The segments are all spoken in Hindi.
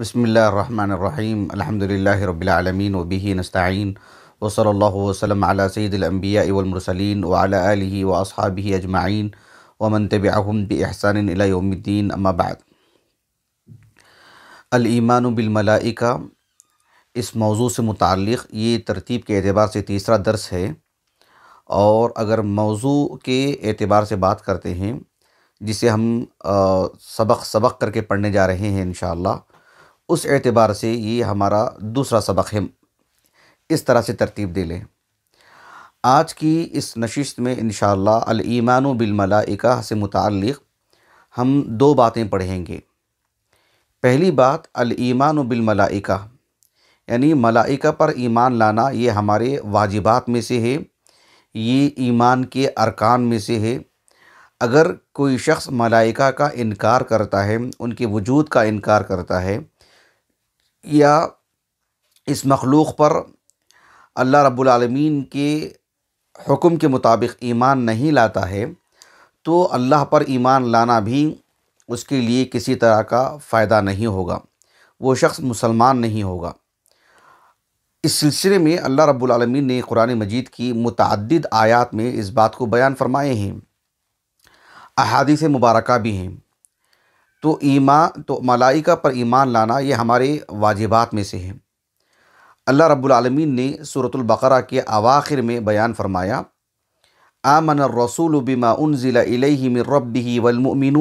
बसमीम् अल्हम्दुलिल्लाहि वबी नस्ताइन वसल वसलम अला सईदम्बिया वमरसलिन वाली व अजमाइन वमन तबाहम बहसान अलाउमद्दीन अम्माबाद अलईमान बिलमलाइका इस मौजू से मुतक़ ये तरतीब के अतबार से तीसरा दर्स है और अगर मौजू के अतबार से बात करते हैं जिसे हम आ, सबक सबक करके पढ़ने जा रहे हैं इन उस एतबार से ये हमारा दूसरा सबक है इस तरह से तरतीब दे लें आज की इस नशिस्त में इन शमान बिलमलाइका से मुतक़ हम दो बातें पढ़ेंगे पहली बात अलईमान बिलमलाइका यानी मलाइका पर ईमान लाना ये हमारे वाजिबात में से है ये ईमान के अरकान में से है अगर कोई शख्स मलाइका का इनकार करता है उनके वजूद का इनकार करता है या इस मखलूक़ पर अल्लाह रब्बुल रबालमीन के हुक्म के मुताबिक ईमान नहीं लाता है तो अल्लाह पर ईमान लाना भी उसके लिए किसी तरह का फ़ायदा नहीं होगा वो शख्स मुसलमान नहीं होगा इस सिलसिले में अल्लाह रब्बुल रबालमीन ने कुरान मजीद की मुतद आयात में इस बात को बयान फरमाए हैं अहादीस मुबारक भी हैं तो ईमान तो मलाइका पर ईमान लाना ये हमारे वाजिबात में से है अल्लाह रब्लमीन ने सूरतुल्बरा के आवाखिर में बयान फरमाया आमन रसूल बिमा उन ज़िला रबी वलमिन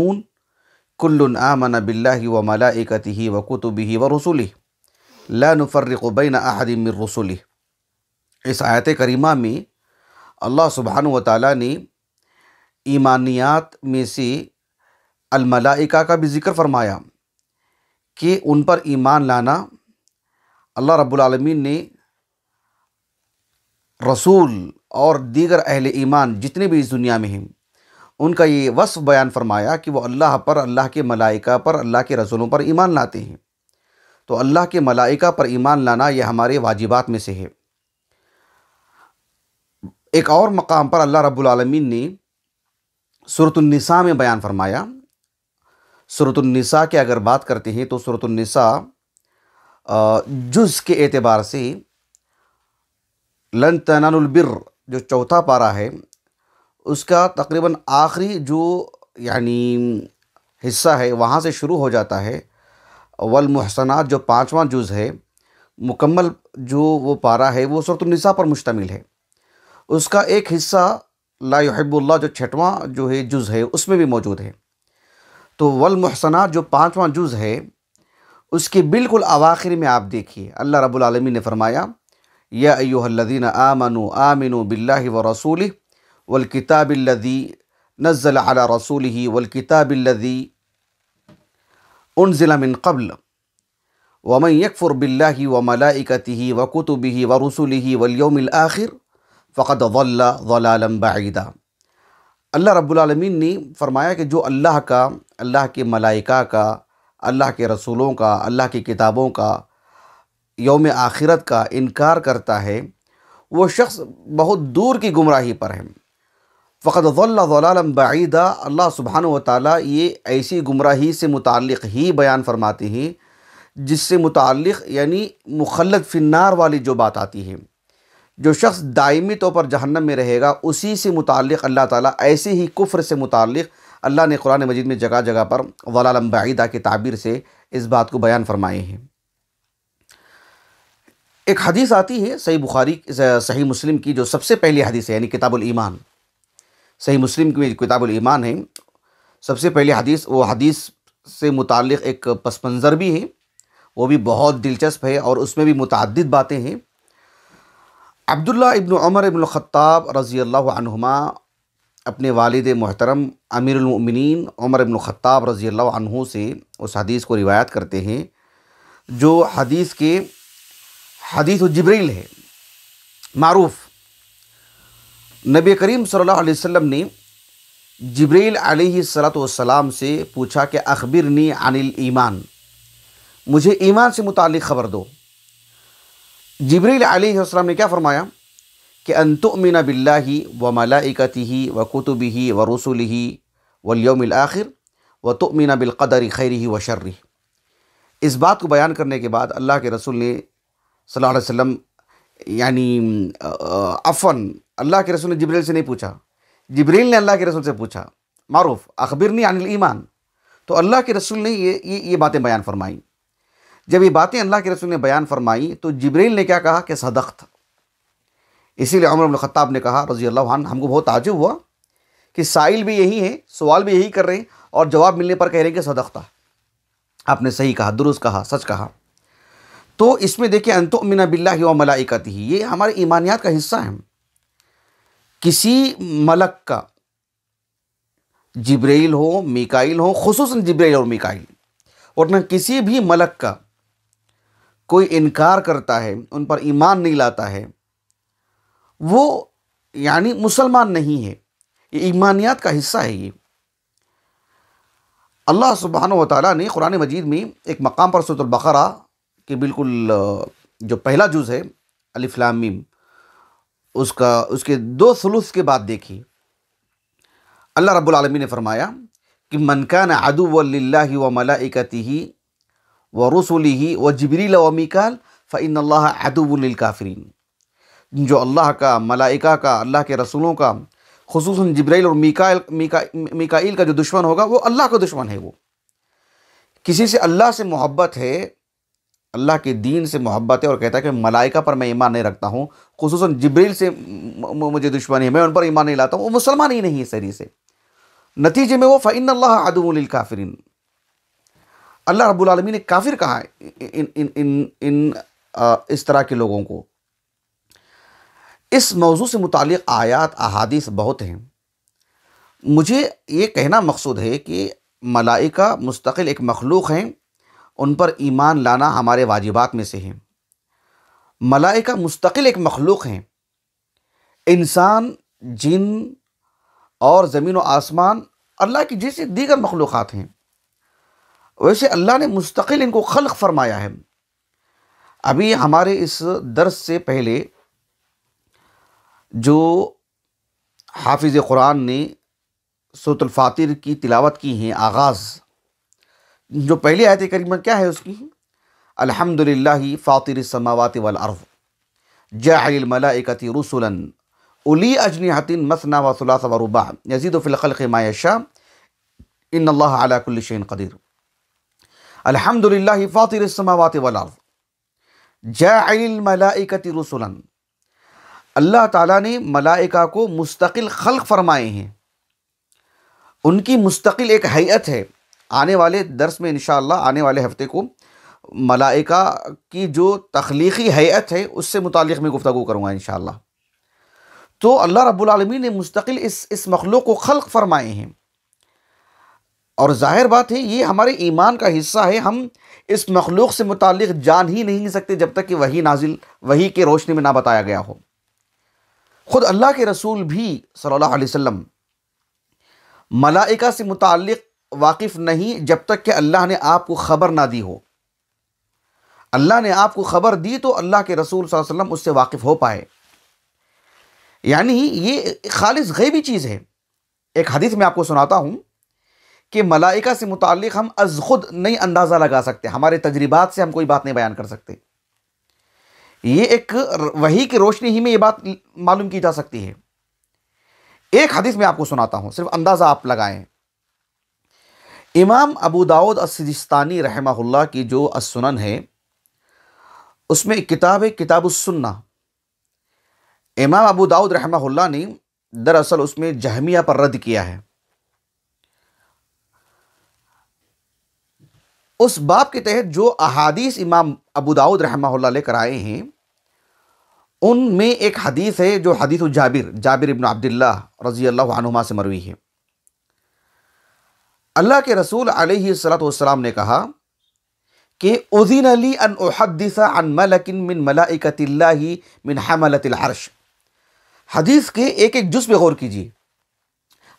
कुल्लुन आमन बिल्ला व मलाइकती व कुतुबी व रसूल लानफ़र्रबैन अहदम रसूल इस आयत करीमा में अल्लाह सुबहान व ने ईमानियात में से अलमलाइका का भी ज़िक्र फरमाया कि उन पर ईमान लाना अल्लाह रब्बुल ने रसूल और दीगर अहल ईमान जितने भी इस दुनिया में हैं उनका ये वस्फ बयान फरमाया कि वो अल्लाह पर अल्लाह के मलाइका पर अल्लाह के रसूलों पर ईमान लाते हैं तो अल्लाह के मलाइका पर ईमान लाना ये हमारे वाजिबात में से है एक और मकाम पर अल्लाह रब्बुल ने सूरतनिसा में बयान फरमाया सूरतनिसा की अगर बात करते हैं तो सूरतनिसा जुज़ के एतबार से लन तनानबिर जो चौथा पारा है उसका तकरीबन आखिरी जो यानी हिस्सा है वहाँ से शुरू हो जाता है वल जो पाँचवा जुज़ है मुकम्मल जो वो पारा है वो सूरतनिसा पर मुश्तमिल है उसका एक हिस्सा लाबुल्ला जो छठवां जो है जुज़ है उसमें भी मौजूद है तो वल जो पाँचवा जुज़ है उसके बिल्कुल अवाखिर में आप देखिए अल्लाह रबालमी ने फरमाया या अयोहल्लिन आमनु आमिन बिल्ला व रसूल वलकिताबिल्लदी नज़ल अला रसूल ही वलकिताबिल्लदी उन ज़िला मिन कबल वमन यकफ़ुर बिल्ला व ही व कुतुब व रसूल ही वलयोमिल आखिर फ़कत वल्ला वलालम बदा अल्लाह रबालमीन ने फरमाया कि जो अल्लाह का अल्लाह के मलाइका का अल्लाह के रसूलों का अल्लाह की किताबों का योम आखिरत का इनकार करता है वो शख्स बहुत दूर की गुमराही पर है फ़कत वल्लम बईदा अल्लाह सुबहान वाली ये ऐसी गुमराही से मुतक़ ही बयान फरमाती हैं जिससे मुतक़ यानी मुखलत फिनार वाली जो बात आती है जो शख्स दायमी तौर पर जहन्नम में रहेगा उसी से मुतक़ अल्लाह ताली ऐसे ही कुफ्र से मुतक़ अल्लाह ने कुरान मजीद में जगह जगह पर वलालम बाईदा की ताबीर से इस बात को बयान फरमाए हैं एक हदीस आती है सही बुखारी सही मुस्लिम की जो सबसे पहली हदीस है यानी किताबुल ईमान सही मुस्लिम की किताबुल ईमान है सबसे पहली हदीस वो हदीस से मुतक़ एक पस मंज़र भी है वो भी बहुत दिलचस्प है और उसमें भी मुतद बातें हैं अब्दुल्ला इब्न उमर इबन ख़त्ताब रज़ी अल्लाह अपने वालद मोहतरम अमीरमिन उमर इबन ख़त्ताब रज़ी अल्लाह से उस हदीस को रिवायत करते हैं जो हदीस के हदीस जबरील है मरूफ नबी करीम सल वम ने जबरील आलतम से पूछा कि अखबिरनी अनिल ईमान मुझे ईमान से मुतल ख़बर दो जबरील आलम ने क्या फ़रमाया कि अनतुमिन बिल्ला ही व मलाइकती ही व कुतुबी ही व रसूल ही वलयमिल आखिर व तुमिन बिलकदर खैर ही व शर्र इस बात को बयान करने के बाद अल्लाह के रसूल ने सल्लल्लाहु अलैहि वसल्लम यानी अफ़न अल्लाह के रसूल ने जबरील से नहीं पूछा जबरील ने अल्लाह के रसूल से पूछा मारूफ ने अनिल ईमान तो अल्लाह के रसूल ने ये ये ये बातें बयान फरमाईं जब ये बातें अल्लाह के रसूल ने बयान फ़रमाईं तो जबरील ने क्या कहा कि सदख्त इसीलिए उमर ख़त्ताब ने कहा रजी अल्लाह हमको बहुत ताजुब हुआ कि साइल भी यही है सवाल भी यही कर रहे हैं और जवाब मिलने पर कह रहे हैं कि सदख्ता आपने सही कहा दुरुस्त कहा सच कहा तो इसमें देखिए अंतो अमिना बिल्ला व मलाइकत ही ये हमारे ईमानियात का हिस्सा है किसी मलक का जिब्रेल हो मिकाइल हो खसूस जिब्रेल और मिकाइल वरना किसी भी मलक का कोई इनकार करता है उन पर ईमान नहीं लाता है वो यानी मुसलमान नहीं है ये ईमानियात का हिस्सा है ये अल्लाह सुबहान ताली ने कुरान मजीद में एक मकाम पर बकरा के बिल्कुल जो पहला जुज़ है अलीफ्लामीम उसका उसके दो सलूस के बाद देखी अल्लाह रब्बुल रबालमी ने फरमाया कि मनकान आदु वल्ला व मलाइकती व ही व जबरील व मिकाल फ़िन अल्लाह काफरीन जो अल्लाह का मलाइका का अल्लाह के रसूलों का खसूस जब्राइल और मिकाइल मीका मिकाइल का जो दुश्मन होगा वो अल्लाह का दुश्मन है वो किसी से अल्लाह से मोहब्बत है अल्लाह के दीन से मोहब्बत है और कहता है कि मलाइका पर मैं ईमान नहीं रखता हूँ खसूस जब्रैल से मुझे दुश्मन है मैं उन पर ईमान नहीं लाता हूँ वो मुसलमान ही नहीं है सही से नतीजे में वो फ़ैन अल्लाह अदबुल काफिरिन अल्लाह रब्बुल आलमी ने काफिर कहा है इन इन इन इन, इस तरह के लोगों को इस मौजू से मुतल आयात अहादीस बहुत हैं मुझे ये कहना मकसूद है कि मलाइका मुस्तकिल एक मखलूक हैं उन पर ईमान लाना हमारे वाजिबात में से है मलाइका मुस्तकिल एक मखलूक हैं इंसान जिन और ज़मीन व आसमान अल्लाह की जैसे दीगर मखलूक़ हैं वैसे अल्लाह ने मुस्तकिल इनको खल फरमाया है अभी हमारे इस दर्स से पहले जो हाफिज़ क़ुरान ने सूतलफ़ातिर की तिलावत की है आगाज़ जो पहली आयत करीमा क्या है उसकी अलहमदिल्ला फ़ातिर समावत वलअर्फ़ जाहिलमलाकती रसूलन उली अजनहतिन मसना वसुला वरूबा यजीद फ़िलखल मायशा इन अलाकुल्लिशन कदीर अलहमदिल्ला फ़ातिर समावत वलअर्फ़ जाहिलमलाकती रसूलन अल्लाह ताला ने मलाइका को मुस्तकिल खल़ फरमाए हैं उनकी मुस्तकिल एक हैत है आने वाले दर्स में इन आने वाले हफ्ते को मलाइका की जो तख्लीकी हैत है उससे मुतक़ मैं गुफ्तु करूँगा इन तो अल्लाह रब्लमी ने मुस्तकिल इस इस मखलूक को खल़ फरमाए हैं और ज़ाहिर बात है ये हमारे ईमान का हिस्सा है हम इस मखलूक से मुतक़ जान ही नहीं सकते जब तक कि वही नाजिल वही के रोशनी में ना बताया गया हो ख़ुद अल्लाह के रसूल भी सल्लल्लाहु अलैहि वसल्लम मलाइका से मुतक़ वाकिफ़ नहीं जब तक कि अल्लाह ने आपको ख़बर ना दी हो अल्लाह ने आपको ख़बर दी तो अल्लाह के रसूल वसल्लम उससे वाकिफ़ हो पाए यानी ये खालिश गैबी चीज़ है एक हदीस में आपको सुनाता हूँ कि मलाइका से मुतक़ हम अज खुद नहीं अंदाज़ा लगा सकते हमारे तजुर्बात से हम कोई बात नहीं बयान कर सकते ये एक वही की रोशनी ही में ये बात मालूम की जा सकती है एक हदीस में आपको सुनाता हूं सिर्फ अंदाज़ा आप लगाएं इमाम अबू दाऊद असिस्तानी रहमहुल्ला की जो असुनन है उसमें एक किताब है किताब सुन्ना इमाम अबू दाऊद रहमहुल्ला ने दरअसल उसमें जहमिया पर रद्द किया है उस बाब के तहत जो अहादीस इमाम अबू दाऊद रहमहुल्ला लेकर आए हैं उनमें एक हदीस है जो हदीस जाबिर जाबिर इबन अब्दुल्ला रजी अल्लाह से मरवी है अल्लाह के रसूल सलाम ने कहा कि उजीन अली अन अन मलकिन मिन मलाइकतिल्ला मिन हमलतिल अर्श हदीस के एक एक जुज पे गौर कीजिए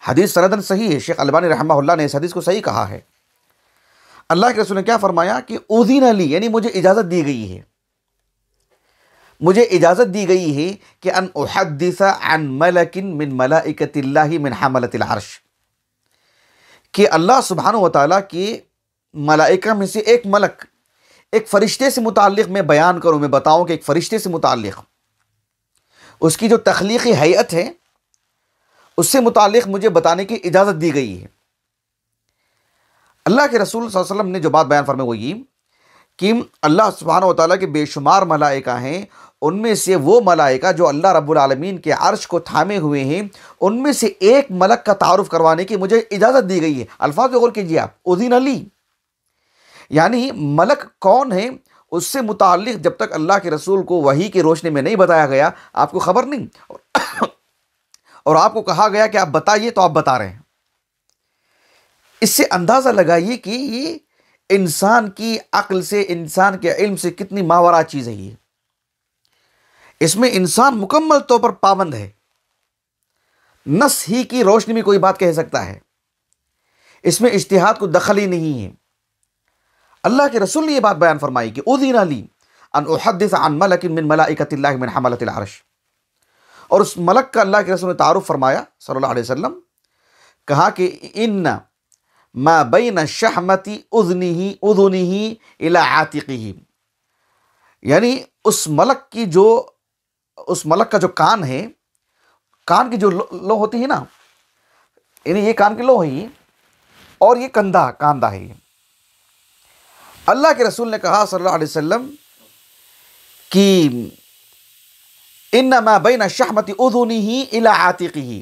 हदीस सरदन सही है शेख अलबानी रहमा ने इस हदीस को सही कहा है अल्लाह के रसूल ने क्या फरमाया कि उजीन अली यानी मुझे इजाज़त दी गई है मुझे इजाज़त दी गई है कि अन उहदसा अन मलकिन मिन मलाइकतिल्ला मिन हमलतिल अर्श कि अल्लाह सुबहान व ताली के मलाइका में से एक मलक एक फ़रिश्ते से मुतक़ मैं बयान करूँ मैं बताऊँ कि एक फ़रिश्ते से मुतक़ उसकी जो तख्लीकी हैत है उससे मुतक़ मुझे बताने की इजाज़त दी गई है अल्लाह के रसूल वसम ने जो बात बयान फरमाई वो ये कि अल्लाह सुबहान ताली के बेशुमार मलाइका हैं उनमें से वो मलाइका जो अल्लाह रब्बुल रबालमीन के अर्श को थामे हुए हैं उनमें से एक मलक का तारुफ करवाने की मुझे इजाज़त दी गई है अल्फाज गौर कीजिए आप उदीन अली यानी मलक कौन है उससे मुतल जब तक अल्लाह के रसूल को वही की रोशनी में नहीं बताया गया आपको खबर नहीं और, और आपको कहा गया कि आप बताइए तो आप बता रहे हैं इससे अंदाज़ा लगाइए कि ये इंसान की अक्ल से इंसान के इल्म से कितनी मावरा चीज़ है ये इसमें इंसान मुकम्मल तौर पर पाबंद है नस ही की रोशनी में कोई बात कह सकता है इसमें इश्तिहाद को दखल ही नहीं है अल्लाह के रसूल ने यह बात बयान फरमाई कि उदीन अली अन और उस मलक का अल्लाह के रसूल ने तारुफ फरमाया सल्लल्लाहु अलैहि वसल्लम कहा कि इन मा बिन शहमती उजनी ही उदनी ही इला आतिकी ही यानी उस मलक की जो उस मलक का जो कान है कान की जो लो, लो होती है ना यानी ये कान की लो है और ये कंधा कांधा है अल्लाह के रसूल ने कहा सल्लल्लाहु अलैहि वसल्लम कि इन मा बिन शहमती उदनी ही इला आतिकी ही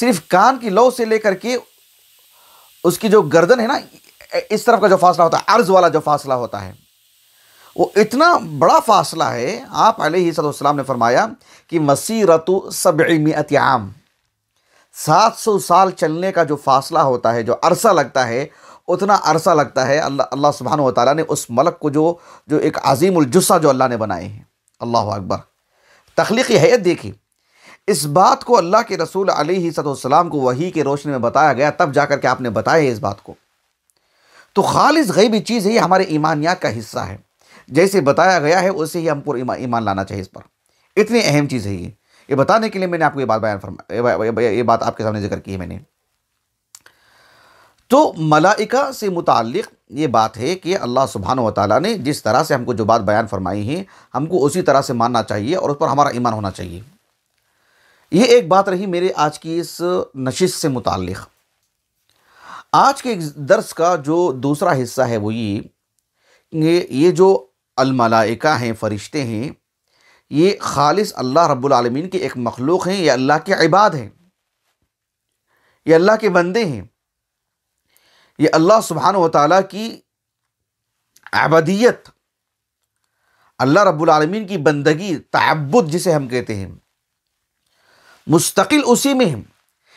सिर्फ कान की लो से लेकर के उसकी जो गर्दन है ना इस तरफ का जो फासला होता है अर्ज वाला जो फासला होता है वो इतना बड़ा फासला है आप सलाम ने फरमाया कि मसीरत सब आम सात सौ साल चलने का जो फासला होता है जो अरसा लगता है उतना अरसा लगता है अल्लाह अल्लाह सुबहान ताली ने उस मलक को जो जो एक अजीमुलजुस्सा जो अल्लाह ने बनाए हैं अल्लाह अकबर तख्लीकी हैत देखी इस बात को अल्लाह के रसूल अलीसलाम को वही के रोशनी में बताया गया तब जाकर के आपने बताया इस बात को तो खालिज गैबी चीज़ ही हमारे ईमानियात का हिस्सा है जैसे बताया गया है उसे ही हमको ईमान लाना चाहिए इस पर इतनी अहम चीज़ है ये ये बताने के लिए मैंने आपको ये बात बयान फरमा ये बात आपके सामने जिक्र की है मैंने तो मलाइका से मुतल ये बात है कि अल्लाह सुबहान वाली ने जिस तरह से हमको जो बात बयान फरमाई है हमको उसी तरह से मानना चाहिए और उस पर हमारा ईमान होना चाहिए ये एक बात रही मेरे आज की इस नशिश से मुतल आज के दर्स का जो दूसरा हिस्सा है वो ये ये, जो अलमलाइका हैं फरिश्ते हैं ये खालिस अल्लाह रब्लमीन के एक मखलूक हैं या अल्लाह के इबाद हैं ये अल्लाह के बंदे हैं ये अल्लाह सुबहान व की आबदियत अल्लाह रब्लमीन की बंदगी तब्बुद जिसे हम कहते हैं मुस्तकिल उसी में हैं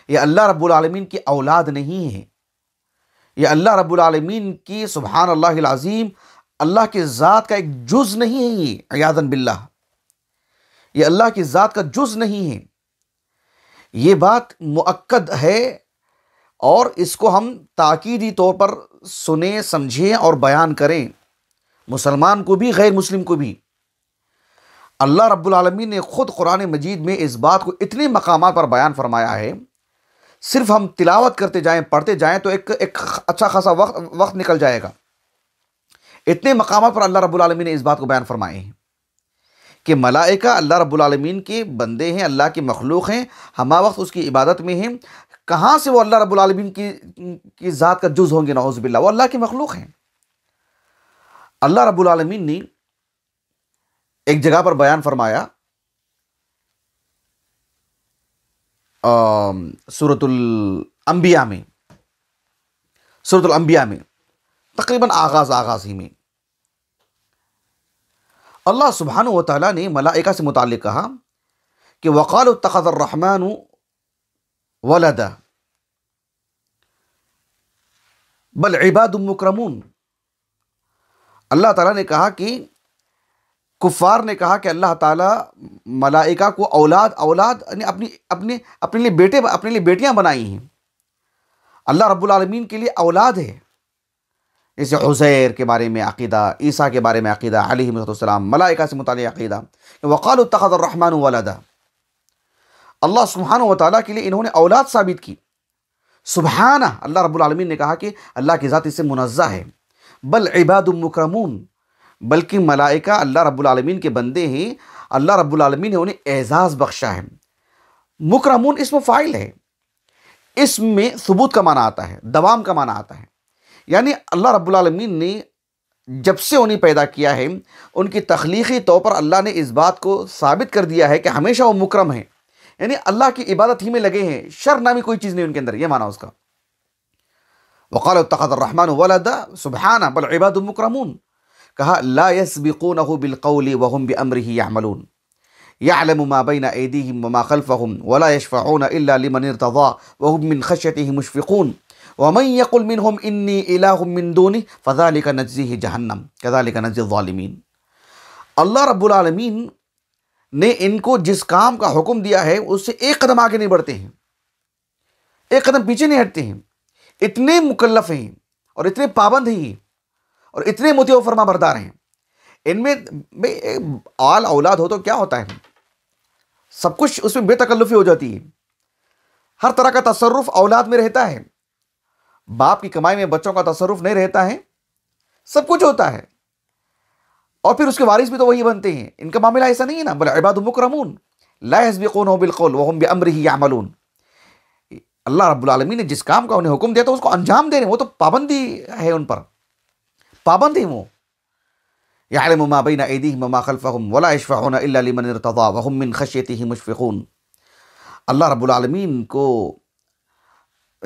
ये अल्लाह रब्लमीन की औलाद नहीं है ये अल्लाह रब्लमीन की सुबहान अल्लाज़ीम अल्लाह के ज़ात का एक जुज़ नहीं है ये अयादन बिल्ला ये अल्लाह की ज़ात का जुज़ नहीं है ये बात मक्द है और इसको हम ताकीदी तौर पर सुने समझें और बयान करें मुसलमान को भी गैर मुस्लिम को भी अल्लाह रब्लमी ने ख़ुद कुरान मजीद में इस बात को इतने मकाम पर बयान फरमाया है सिर्फ हम तिलावत करते जाएँ पढ़ते जाएँ तो एक एक अच्छा खासा वक्त वक्त निकल जाएगा इतने मकाम पर अल्लाह रब्लमी ने इस बात को बयान फरमाए हैं कि मलाइका अल्लाह रब्लम के बंदे हैं अल्लाह के मखलूक हैं हमा वक्त उसकी इबादत में हैं कहाँ से वो अल्लाह रब्लम की की ज़ात का जुज़ होंगे नौज़बिल्ला वो अल्लाह के मखलूक हैं अल्लाह रब्लम ने एक जगह पर बयान फरमाया सूरतुल अंबिया में सूरतुल अंबिया में तकरीबन आगाज आगाज ही में अल्लाह सुबहान व ने मलाइका से मुतल कहा कि वक़ाल तखरहमान वलद बल इबाद मुकरमून अल्लाह ताला ने कहा कि कुफ़ार ने कहा कि अल्लाह ताला मलाइका को औलाद औलाद ने अपनी अपने अपने लिए बेटे अपने लिए बेटियां बनाई हैं अल्लाह रब्बुल रबालमीन के लिए औलाद है जैसे हुसैर के बारे में अकीदा ईसा के बारे में अकीदा अलीसम मलाइका से मुतल अकीदा वक़ाल तखदरहमान वालदा अल्लाह सुबहान व के लिए इन्होंने औलाद साबित की सुबहाना अल्लाह रब्बुल ने कहा कि अल्लाह की ज़ात इससे मुनज़ा है बल इबाद मुकरमून बल्कि मलाइका अल्लाह रब्बुल रबालमीन के बंदे हैं अल्लाह रब्बुल रबालमीन ने उन्हें एजाज़ बख्शा है मुकरमून इसम फ़ाइल है इसमें सबूत का माना आता है दवाम का माना आता है यानी अल्लाह रब्बुल रबालमीन ने जब से उन्हें पैदा किया है उनकी तख्लीकी तौर पर अल्लाह ने इस बात को साबित कर दिया है कि हमेशा वो मुकरम है यानी अल्लाह की इबादत ही में लगे हैं शर नामी कोई चीज़ नहीं उनके अंदर यह माना उसका वक़ाल रहमान वलदा सुबहाना बल इबाद मुकरमून कहा ला यसबिकून बिलकौल वहम बमर ही يعلم ما بين أيديهم وما خلفهم ولا يشفعون إلا لمن ارتضى وهم من خشيته مشفقون ومن يقل منهم إني إله من دونه فذلك نجزيه جهنم كذلك نجزي الظالمين अल्लाह रब्बुल आलमीन ने इनको जिस काम का हुक्म दिया है उससे एक कदम आगे नहीं बढ़ते हैं एक कदम पीछे नहीं हटते हैं इतने मुकल्लफ हैं और इतने पाबंद हैं ये और इतने मोती फरमा बरदार हैं इनमें आल औलाद हो तो क्या होता है सब कुछ उसमें बेतकल्लुफी हो जाती है हर तरह का तसरुफ औलाद में रहता है बाप की कमाई में बच्चों का तसरुफ नहीं रहता है सब कुछ होता है और फिर उसके वारिस भी तो वही बनते हैं इनका मामला ऐसा नहीं है ना बोले इबाद मुकरमून लाजबिकून हो वह भी बमर ही अमलून अल्लाह रब्बुल ने जिस काम का उन्हें हुक्म दिया था उसको अंजाम देने वो तो पाबंदी है उन पर पाबंद ही हूँ यालम माबिन ऐदी ममा खलफ़म वला इशफ़ाना लिमन तदा वहमिन खशियत ही मुशफ़ून अल्लाह रबालमीन को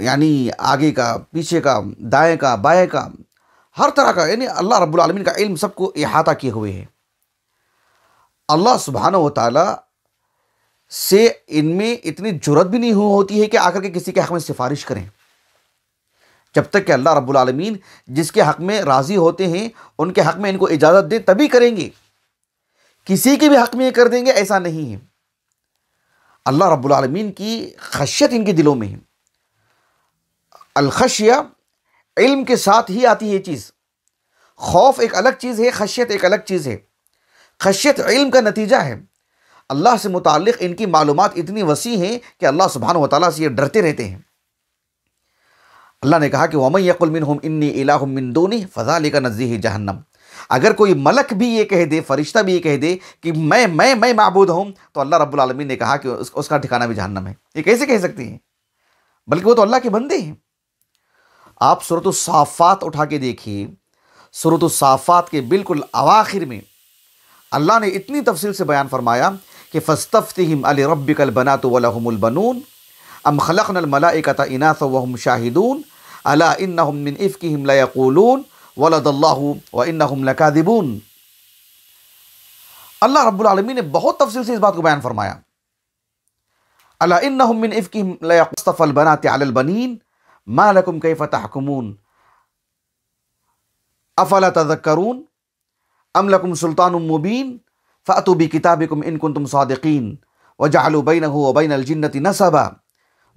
यानी आगे का पीछे का दाएँ का बाएँ का हर तरह का यानी अल्लाह रबालमीन का इल्म सबको अहाता किए हुए है अल्लाह सुबहान ताली से इनमें इतनी ज़रूरत भी नहीं होती है कि आकर के किसी के हक में सिफारिश करें जब तक कि अल्लाह रब्बुल जिसके हक़ में राज़ी होते हैं उनके हक़ में इनको इजाज़त दें तभी करेंगे किसी के भी हक़ में ये कर देंगे ऐसा नहीं है अल्लाह रब्बुल की खशियत इनके दिलों में है अलखशिया इल्म के साथ ही आती है ये चीज़ खौफ एक अलग चीज़ है खशियत एक अलग चीज़ है खशियत इल्म का नतीजा है अल्लाह से मुतल इनकी मालूम इतनी वसी हैं कि अल्लाह सुबहान वाली से ये डरते रहते हैं अल्लाह ने कहा कि वमन यकुलमिन हम इन्नी इलामिन दोनी फ़जा लेकर नज़ी जहन्नम अगर कोई मलक भी ये कह दे फरिश्ता भी ये कह दे कि मैं मैं मैं मबूद हूँ तो अल्लाह रब्बुल ने कहा कि उस, उसका ठिकाना भी जहन्नम है ये कैसे कह सकती हैं बल्कि वो तो अल्लाह के बंदे हैं आप सूरत साफ़ात उठा के देखिए सूरत साफ़ात के बिल्कुल अवाखिर में अल्लाह ने इतनी तफसील से बयान फरमाया कि फ़स्तफ़ हिम अल रबिकल बना तो वलहमुल बनून أم خلقنا الملائكة إناثا وهم شاهدون ألا إنهم من إفكهم ليقولون ولد الله وإنهم لكاذبون الله رب العالمين نے بہت تفصیل سے اس بات کو بیان فرمایا الا إنهم من إفكهم افکہم اصطفى البنات على البنين ما لكم كيف تحكمون افلا تذكرون ام لكم سلطان مبين فأتوا بكتابكم ان كنتم صادقين وجعلوا بينه وبين الجنة نسبا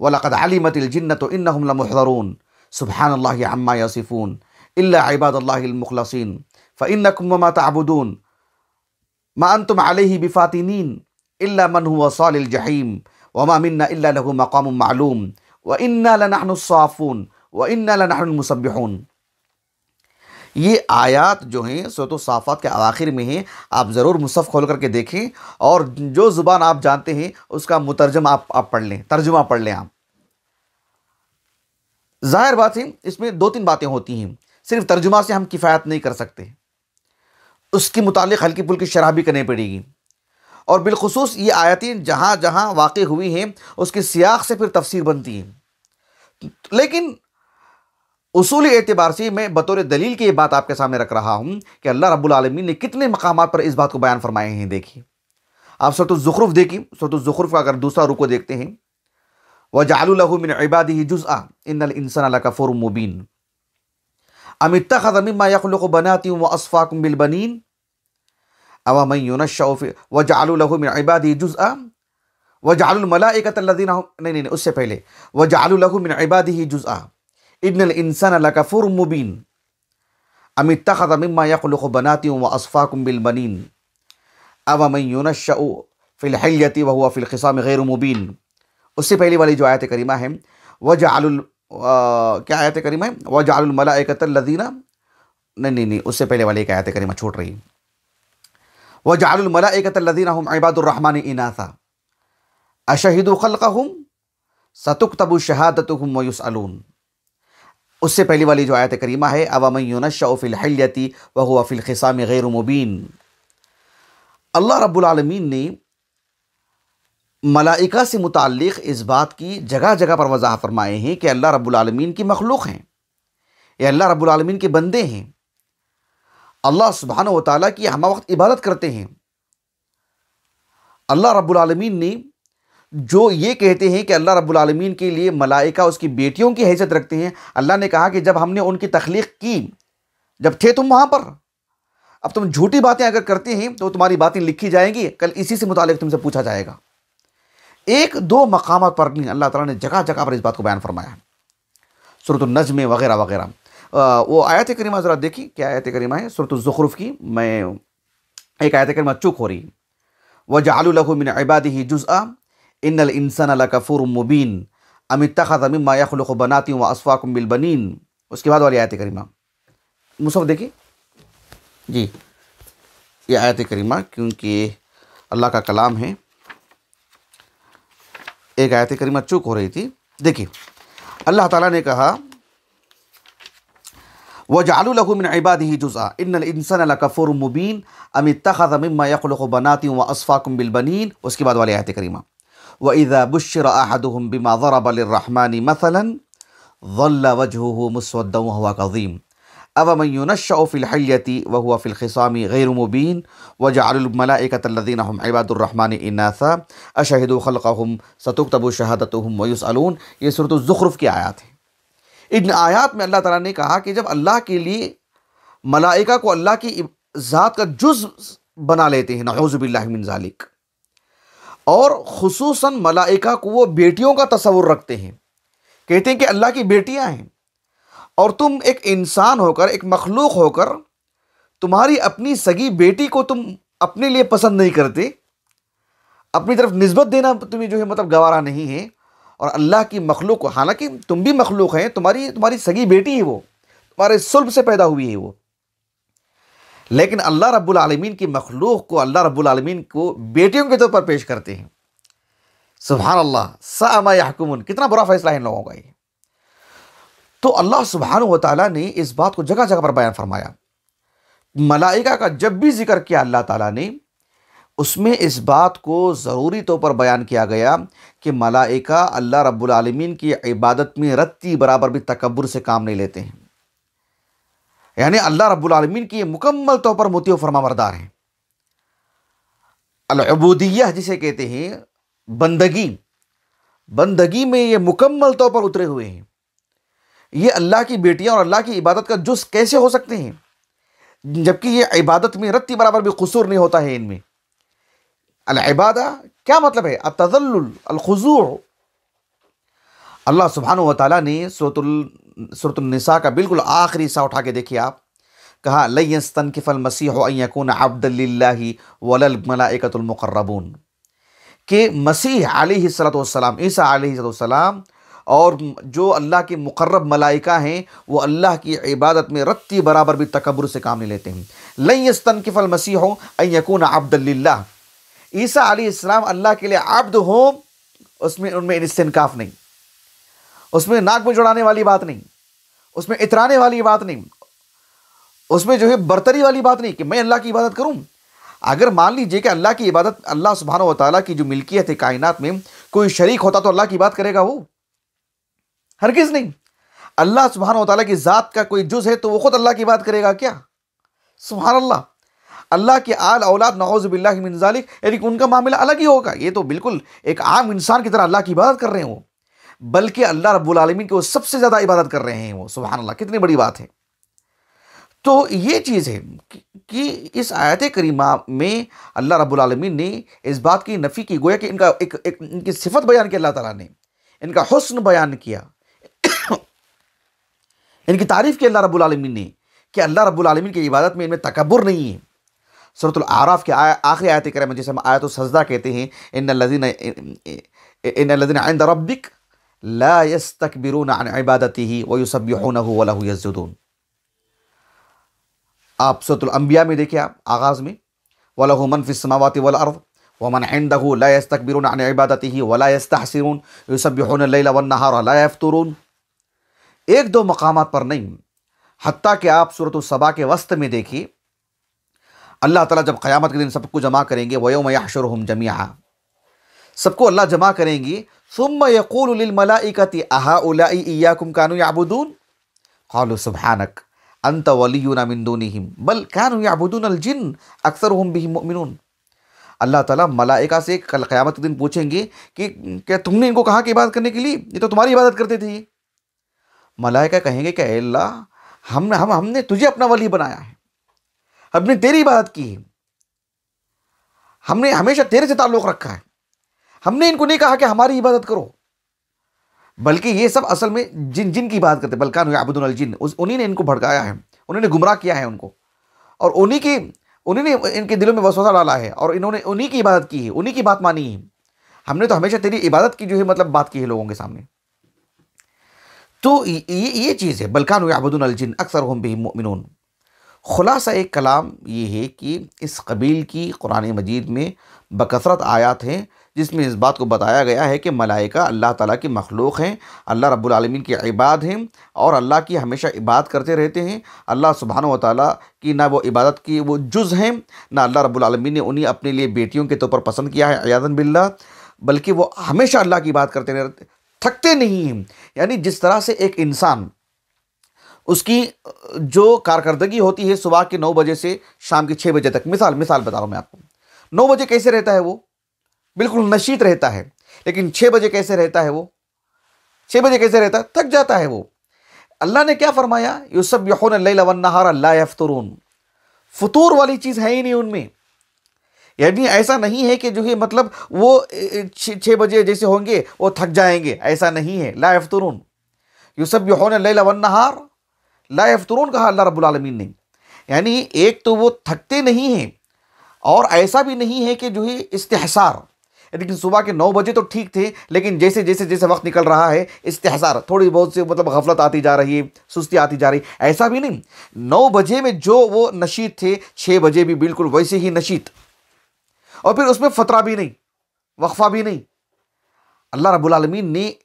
ولقد علمت الجنة إنهم لمحضرون سبحان الله عما يصفون إلا عباد الله المخلصين فإنكم وما تعبدون ما أنتم عليه بفاتنين إلا من هو صال الجحيم وما منا إلا له مقام معلوم وإنا لنحن الصافون وإنا لنحن المسبحون ये आयात जो हैं सूरत साफ़ात के आखिर में हैं आप ज़रूर मुसफ़ खोल करके देखें और जो ज़ुबान आप जानते हैं उसका मुतरजम आप आप पढ़ लें तर्जुमा पढ़ लें आप ज़ाहिर बात है इसमें दो तीन बातें होती हैं सिर्फ तर्जुमा से हम किफ़ायत नहीं कर सकते उसके मुतालिक हल्की पुल की शराह भी करनी पड़ेगी और बिलखसूस ये आयतें जहाँ जहाँ वाक़ हुई हैं उसकी सियाख से फिर तफसीर बनती हैं लेकिन उसूली एतबार से मैं बतौर दलील की ये बात आपके सामने रख रहा हूँ कि अल्लाह रब्बुल आलमीन ने कितने मकाम पर इस बात को बयान फरमाए हैं देखिए आप ज़ुखरुफ़ देखिए ज़ुखरुफ़ का अगर दूसरा रुको देखते हैं व जालमिन इबादी जुज़ा इन इंसान कफ़ोर मुबीन अमित ख़दमिमा यखल को बनाती हूँ व असफ़ाकुम बिलबनीन अवाम यूनशाफ़ व जालमिन इबादी जुज़ा व जालमला एक नहीं नहीं उससे पहले व जालमिन इबादी जुज़ा ইবনুল ইনসান লাকাফুর মুবিন আমি তাহাদা মিম্মা ইয়াকুলুকু বানাতি ওয়া আসফাকুম বিল বানিন আওয়া মান ইউনাশাউ ফিল হিলিয়াতি ওয়া হুয়া ফিল খিসাম গায়রু মুবিন उससे पहले वाली जो आयत करीमा है वजाल क्या आयत करीमा है वजालमलाकतल्लदीना नहीं नहीं नहीं उससे पहले वाली एक आयत करीमा छूट रही वजालमलाकतल्लदीना हम इबादुररहमान इनासा अशहिद खलक हम सतुक तबु शहादत हम वयुसलून उससे पहली वाली जो आयत करीमा है अवाम यूनशाफ़िलहैती वफिल खिसाम गैर मुबीन अल्लाह रब्लमीन ने मलाइका से मुतक़ इस बात की जगह जगह पर वजह फरमाए हैं कि अल्लाह रब्लमीन की मखलूक़ हैं ये अल्लाह रब्लमीन के बंदे हैं अल्लाह सुबहान व ताली की हम वक्त इबादत करते हैं अल्लाह रब्लमीन ने जो ये कहते हैं कि अल्लाह रब्बुल रबालमीन के लिए मलाइका उसकी बेटियों की हैसियत रखते हैं अल्लाह ने कहा कि जब हमने उनकी तख्लीक की जब थे तुम वहाँ पर अब तुम झूठी बातें अगर करते हैं तो तुम्हारी बातें लिखी जाएंगी कल इसी से मुतल तुमसे पूछा जाएगा एक दो मकाम पर नहीं अल्लाह ताला ने जगह जगह पर इस बात को बयान फरमाया सूरत नज़म वगैरह वगैरह वो आयत करीमा ज़रा देखी क्या आयत करीमा है सूरत ज़ुख़रुफ़ की मैं एक आयत करीमा चुक हो रही वह जालू लहू मिन इबादी ही जुज़ा इन्नल इंसान कफ़ूर मुबीन अमित ख़तमिन मायाखलक बनाती हूँ असफ़ाकुम बिलबनीन उसके बाद वाली आयत करीमा मुसफ़ देखिए जी ये आयत करीमा क्योंकि अल्लाह का कलाम है एक आयत करीमा चूक हो रही थी देखिए अल्लाह ताला ने कहा व जालू लघु मिन इबाद ही जुज़ा इन इंसान कफ़ूर मुबीन अमित ख़ज़मिन यखलक बनाती व असफ़ाकुम बिलबनीन उसके बाद वाली आयत करीमा واذا بشر احدهم بما ضرب للرحمن مثلا ظل وجهه مسودا وهو كظيم أفمن ينشأ في الحلية وهو في الخصام غير مبين وجعل الملائكة الذين هم عباد الرحمن إناثا أشهدوا خلقهم ستكتب شهادتهم ويسألون الزخرف کی ज़ुखरफ ہے ان آيات میں اللہ تعالیٰ نے کہا کہ جب اللہ کے لئے ملائکہ کو اللہ کی ذات کا ज़ात بنا لیتے ہیں نعوذ باللہ من ذالک और खसूस मलाइका को वो बेटियों का तस्वुर रखते हैं कहते हैं कि अल्लाह की बेटियाँ हैं और तुम एक इंसान होकर एक मखलूक होकर तुम्हारी अपनी सगी बेटी को तुम अपने लिए पसंद नहीं करते अपनी तरफ नस्बत देना तुम्हें जो है मतलब गवारा नहीं है और अल्लाह की मखलूक हालांकि तुम भी मखलूक हैं तुम्हारी तुम्हारी सगी बेटी है वो तुम्हारे सुल्ब से पैदा हुई है वो लेकिन अल्लाह रब्बुल रबालमीन की मखलूक को अल्लाह रब्बुल रबालमीन को बेटियों के तौर पर पेश करते हैं सुबहान अल्लाह सामा याकुमन कितना बुरा फैसला है इन लोगों का ये तो अल्लाह सुबहान ताली ने इस बात को जगह जगह पर बयान फरमाया मलाइका का जब भी जिक्र किया अल्लाह ताला ने उसमें इस बात को ज़रूरी तौर पर बयान किया गया कि मलाइका अल्लाह रब्बुल रबालमीन की इबादत में रत्ती बराबर भी तकबर से काम नहीं लेते हैं यानी अल्लाह रब्लमिन की ये मुकम्मल तौर पर मोती फरमा बरदार हैं अलबूदिया जिसे कहते हैं बंदगी बंदगी में ये मुकम्मल तौर पर उतरे हुए हैं ये अल्लाह की बेटियां और अल्लाह की इबादत का जुस कैसे हो सकते हैं जबकि ये इबादत में रत्ती बराबर भी कसूर नहीं होता है इनमें अलबादा क्या मतलब है अतजल्लखजू अल्लाह सुबहान तला ने सोतुल सुरतनिसा का बिल्कुल आखिरी सा उठा के देखिए आप कहा लयस्तन किफ़ल मसीह यकून अब्दुल्ला वलल के मसीह सलाम ईसा सलाम और जो अल्लाह के मुकर्रब मलाइका हैं वो अल्लाह की इबादत में रत्ती बराबर भी तकबर से काम नहीं लेते हैं लयस्तन फल मसीह यकून अब्दुल्ला ईसा अली इस्लाम अल्लाह के लिए आब्द हो उसमें उनमें इनकाफ नहीं उसमें नाक में जुड़ाने वाली बात नहीं उसमें इतराने वाली बात नहीं उसमें जो है बर्तरी वाली बात नहीं कि मैं अल्लाह की इबादत करूं अगर मान लीजिए कि अल्लाह की इबादत अल्लाह सुबहान वाली की जो मिल्कियत है कायनात में कोई शरीक होता तो अल्लाह की बात करेगा वो हरगिज़ नहीं अल्लाह सुबहान वाली की ज़ात का कोई जुज़ है तो वो ख़ुद अल्लाह की बात करेगा क्या सुबहान अल्लाह अल्लाह के आल औलाद नवाज़बिल्लाजालिक यानी उनका मामला अलग ही होगा ये तो बिल्कुल एक आम इंसान की तरह अल्लाह की इबादत कर रहे हैं वो बल्कि अल्लाह रब्बुल आलमीन की वो सबसे ज़्यादा इबादत कर रहे हैं वो सुबह अल्लाह कितनी बड़ी बात है तो ये चीज़ है कि इस आयत करीमा में अल्लाह रब्बुल आलमीन ने इस बात की नफ़ी की गोया कि इनका एक, एक इनकी सिफत बयान की अल्लाह ताला ने इनका हुस्न बयान किया इनकी तारीफ़ की अल्लाह रब्बुल आलमीन ने कि अल्लाह रब्बुल आलमीन की इबादत में इनमें तकबर नहीं है सूरतुल आराफ के आखिरी आयत करम जिसे हम आयत सजदा कहते हैं इन लजीन इन रब्बिक ला यस तकबिरून इबादती ही व यूसबिन वलाजुद्दून आप सतुलम्बिया में देखिए आप आगाज़ में वलह मनफ़िसमावत वलअर्द वमन आंदू ला यस तकबिरून इबादती ही वला यस तहसरून यूसबिन लहार ला एक दो मकाम पर नहीं हती कि आप सूरत सबा के वस्त में देखिए अल्लाह ताला जब क़यामत के दिन सबको जमा करेंगे वयोम याशर हम जमिया सबको अल्लाह जमा करेंगी सुम यकूलमलाकती आहा कानू याबुदून हौल सुबहानक अंत वलीना बल कानू याबुदून अलजिन अक्सर हम भी अल्लाह ताला मलाइका से कल क़यामत के दिन पूछेंगे कि क्या तुमने इनको कहा कि इबादत करने के लिए ये तो तुम्हारी इबादत करते थे मलाइका कहेंगे क्या अल्लाह हम हम हमने तुझे अपना वली बनाया है हमने तेरी इबादत की है हमने हमेशा तेरे से ताल्लुक़ रखा है हमने इनको नहीं कहा कि हमारी इबादत करो बल्कि ये सब असल में जिन जिन की बात करते बल्कान आबुदुल जिन उन्हीं ने इनको भड़काया है उन्होंने गुमराह किया है उनको और उन्हीं की उन्हीं ने इनके दिलों में वसवसा डाला है और इन्होंने उन्हीं की इबादत की है उन्हीं की बात मानी है हमने तो हमेशा तेरी इबादत की जो है मतलब बात की है लोगों के सामने तो ये ये चीज़ है बल्कान आबुदुल जिन अक्सर हम भी मिनून खुलासा एक कलाम ये है कि इस कबील की कुरान मजीद में बकसरत आयात हैं जिसमें इस बात को बताया गया है कि मलाइका अल्लाह ताला की मखलूक हैं अल्लाह रब्बुल आलमीन के इबाद हैं और अल्लाह की हमेशा इबादत करते रहते हैं अल्लाह सुबहान व ताली की ना वो इबादत की वो जुज़ हैं ना अल्लाह रब्बुल आलमीन ने उन्हें अपने लिए बेटियों के तौर पर पसंद किया है अयादन बिल्ला बल्कि वो हमेशा अल्लाह की बात करते रहते थकते नहीं हैं यानी जिस तरह से एक इंसान उसकी जो कारकर्दगी होती है सुबह के नौ बजे से शाम के छः बजे तक मिसाल मिसाल बता रहा हूँ मैं आपको नौ बजे कैसे रहता है वो बिल्कुल नशीत रहता है लेकिन छः बजे कैसे रहता है वो छः बजे कैसे रहता थक जाता है वो अल्लाह ने क्या फरमाया यूसब यहोन लवन्नाहार अल्लाह यफ्तरून फतूर वाली चीज़ है ही नहीं उनमें यानी ऐसा नहीं है कि जो है मतलब वो छः बजे जैसे होंगे वो थक जाएंगे ऐसा नहीं है ला यफ्तरून यूसब यहोन लवन्नाहार ला यफ्तरून कहा अल्लाह रबालमीन ने यानी एक तो वो थकते नहीं हैं और ऐसा भी नहीं है कि जो है इस्तेसार लेकिन सुबह के नौ बजे तो ठीक थे लेकिन जैसे जैसे जैसे वक्त निकल रहा है इस्तेहसार थोड़ी बहुत सी मतलब गफलत आती जा रही है सुस्ती आती जा रही ऐसा भी नहीं नौ बजे में जो वो नशीत थे छः बजे भी बिल्कुल वैसे ही नशीत और फिर उसमें फतरा भी नहीं वक्फा भी नहीं अल्लाह रबालमीन ने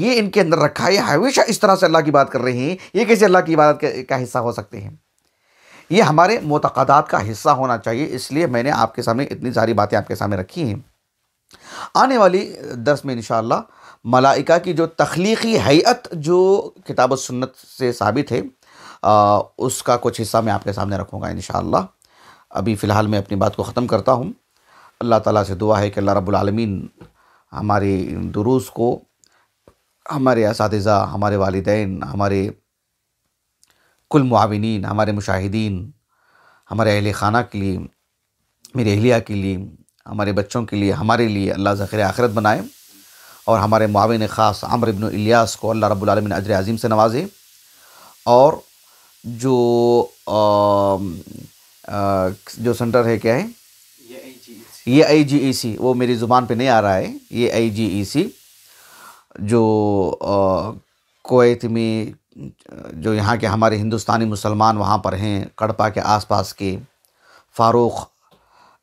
ये इनके अंदर रखा है हमेशा इस तरह से अल्लाह की बात कर रहे हैं ये कैसे अल्लाह की इबादत का हिस्सा हो सकते हैं ये हमारे मतकदात का हिस्सा होना चाहिए इसलिए मैंने आपके सामने इतनी सारी बातें आपके सामने रखी हैं आने वाली दरस में इन मलाइका की जो तख्लीकी हैत जो किताब सुन्नत से साबित है आ, उसका कुछ हिस्सा मैं आपके सामने रखूँगा इन अभी फ़िलहाल मैं अपनी बात को ख़त्म करता हूँ अल्लाह ताला से दुआ है कि अल्लाह रबालमीन हमारे दुरूस को हमारे इस हमारे वालदेन हमारे कुल मुआविन हमारे मुशाहिदीन हमारे अहल ख़ाना के लिए मेरी अहलिया के लिए हमारे बच्चों के लिए हमारे लिए अल्लाह जख़िर आखरत बनाए और हमारे माविन ख़ास आमर इबन इलियास को अल्लाह रबालमिन अजर अज़ीम से नवाजे और जो आ, आ, जो सेंटर है क्या है ये आई जी ई सी वो मेरी ज़ुबान पे नहीं आ रहा है ये आई जी ई सी जो कोत में जो यहाँ के हमारे हिंदुस्तानी मुसलमान वहाँ पर हैं कड़पा के आसपास के फ़ारूक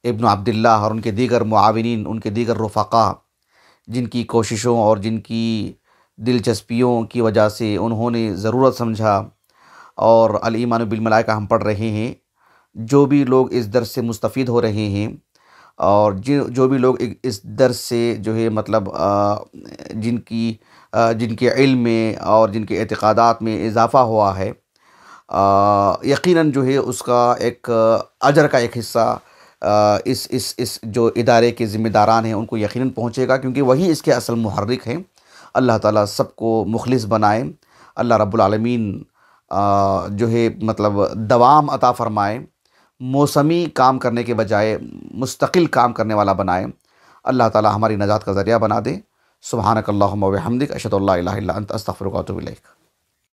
इब्न अब्दुल्ला और उनके दीगर मुआविन उनके दीगर रफ़ा जिनकी कोशिशों और जिनकी दिलचस्पियों की वजह से उन्होंने ज़रूरत समझा और अलईमान बिलमलाइका हम पढ़ रहे हैं जो भी लोग इस दर से मुस्तफ़ हो रहे हैं और जो जो भी लोग इस दर से जो है मतलब जिनकी जिनके इल्म में और जिनके अतकदात में इजाफ़ा हुआ है यकीनन जो है उसका एक अजर का एक हिस्सा इस इस इस जो इदारे के ज़िम्मेदारान हैं उनको यकीन पहुँचेगा क्योंकि वही इसके असल महरक हैं अल्लाह ताला सबको मुखलिस बनाए अल्लाह रब्लमीन जो है मतलब दवाम अता फ़रमाए मौसमी काम करने के बजाय मुस्तकिल काम करने वाला बनाए अल्लाह ताला हमारी नजात का ज़रिया बना दे सुबहानक हमदिक अशद अस्तफ़र